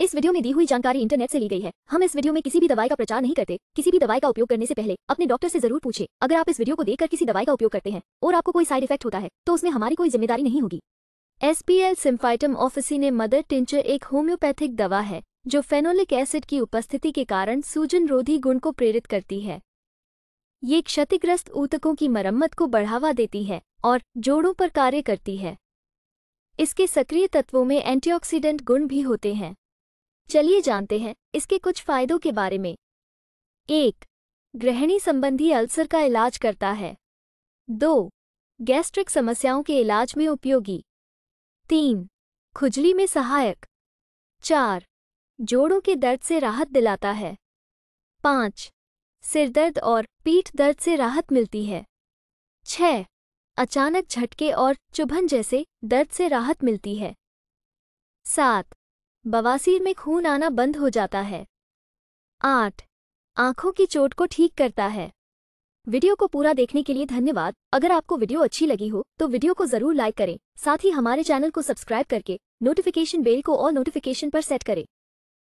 इस वीडियो में दी हुई जानकारी इंटरनेट से ली गई है हम इस वीडियो में किसी भी दवाई का प्रचार नहीं करते किसी भी दवाई का उपयोग करने से पहले अपने डॉक्टर से जरूर पूछे अगर आप इस वीडियो को देखकर किसी दवाई का उपयोग करते हैं और आपको कोई साइड इफेक्ट होता है तो उसमें हमारी कोई जिम्मेदारी नहीं होगी एसपीएल सिम्फाइटम ऑफिसी ने मदर टिंचर एक होम्योपैथिक दवा है जो फेनोलिक एसिड की उपस्थिति के कारण सूजन रोधी गुण को प्रेरित करती है ये क्षतिग्रस्त ऊतकों की मरम्मत को बढ़ावा देती है और जोड़ों पर कार्य करती है इसके सक्रिय तत्वों में एंटीऑक्सीडेंट गुण भी होते हैं चलिए जानते हैं इसके कुछ फायदों के बारे में एक ग्रहणी संबंधी अल्सर का इलाज करता है दो गैस्ट्रिक समस्याओं के इलाज में उपयोगी तीन खुजली में सहायक चार जोड़ों के दर्द से राहत दिलाता है पाँच सिरदर्द और पीठ दर्द से राहत मिलती है छ अचानक झटके और चुभन जैसे दर्द से राहत मिलती है सात बवासीर में खून आना बंद हो जाता है आठ आंखों की चोट को ठीक करता है वीडियो को पूरा देखने के लिए धन्यवाद अगर आपको वीडियो अच्छी लगी हो तो वीडियो को जरूर लाइक करें साथ ही हमारे चैनल को सब्सक्राइब करके नोटिफिकेशन बेल को और नोटिफिकेशन पर सेट करें